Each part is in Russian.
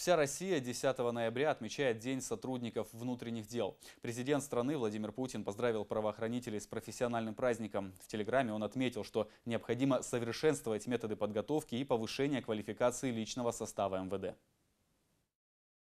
Вся Россия 10 ноября отмечает День сотрудников внутренних дел. Президент страны Владимир Путин поздравил правоохранителей с профессиональным праздником. В Телеграме он отметил, что необходимо совершенствовать методы подготовки и повышения квалификации личного состава МВД.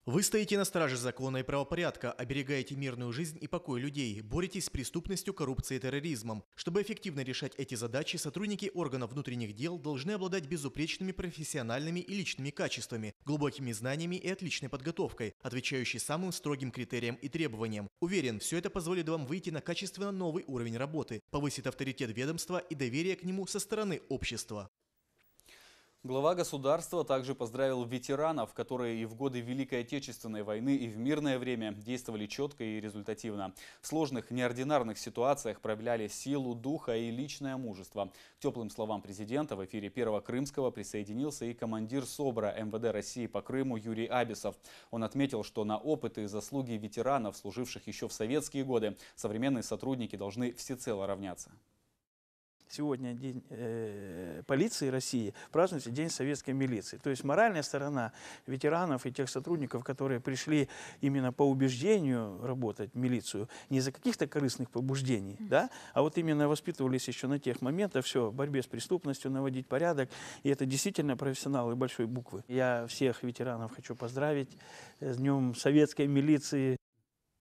Вы стоите на страже закона и правопорядка, оберегаете мирную жизнь и покой людей, боретесь с преступностью, коррупцией и терроризмом. Чтобы эффективно решать эти задачи, сотрудники органов внутренних дел должны обладать безупречными профессиональными и личными качествами, глубокими знаниями и отличной подготовкой, отвечающей самым строгим критериям и требованиям. Уверен, все это позволит вам выйти на качественно новый уровень работы, повысит авторитет ведомства и доверие к нему со стороны общества. Глава государства также поздравил ветеранов, которые и в годы Великой Отечественной войны, и в мирное время действовали четко и результативно. В сложных, неординарных ситуациях проявляли силу духа и личное мужество. К теплым словам президента в эфире Первого Крымского присоединился и командир СОБРа МВД России по Крыму Юрий Абисов. Он отметил, что на опыт и заслуги ветеранов, служивших еще в советские годы, современные сотрудники должны всецело равняться сегодня День э, полиции России празднуется День советской милиции. То есть моральная сторона ветеранов и тех сотрудников, которые пришли именно по убеждению работать в милицию, не за каких-то корыстных побуждений, mm -hmm. да, а вот именно воспитывались еще на тех моментах, все, в борьбе с преступностью, наводить порядок. И это действительно профессионалы большой буквы. Я всех ветеранов хочу поздравить с Днем советской милиции.